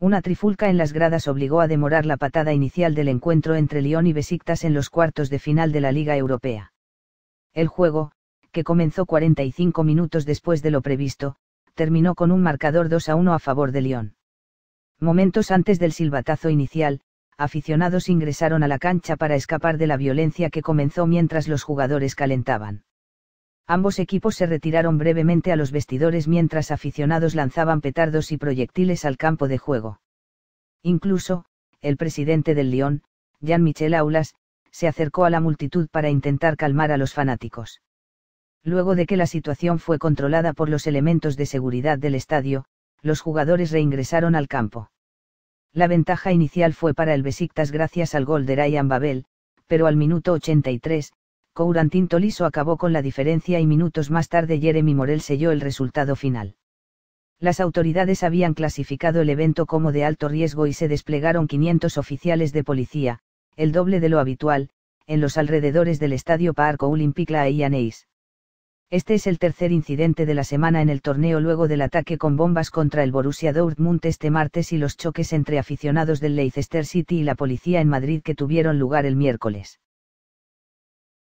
Una trifulca en las gradas obligó a demorar la patada inicial del encuentro entre Lyon y Besiktas en los cuartos de final de la Liga Europea. El juego, que comenzó 45 minutos después de lo previsto, terminó con un marcador 2 a 1 a favor de Lyon. Momentos antes del silbatazo inicial, aficionados ingresaron a la cancha para escapar de la violencia que comenzó mientras los jugadores calentaban. Ambos equipos se retiraron brevemente a los vestidores mientras aficionados lanzaban petardos y proyectiles al campo de juego. Incluso, el presidente del Lyon, Jean-Michel Aulas, se acercó a la multitud para intentar calmar a los fanáticos. Luego de que la situación fue controlada por los elementos de seguridad del estadio, los jugadores reingresaron al campo. La ventaja inicial fue para el Besiktas gracias al gol de Ryan Babel, pero al minuto 83, Courantin tinto liso acabó con la diferencia y minutos más tarde Jeremy Morel selló el resultado final. Las autoridades habían clasificado el evento como de alto riesgo y se desplegaron 500 oficiales de policía, el doble de lo habitual, en los alrededores del estadio Parco Olympique La Este es el tercer incidente de la semana en el torneo luego del ataque con bombas contra el Borussia Dortmund este martes y los choques entre aficionados del Leicester City y la policía en Madrid que tuvieron lugar el miércoles.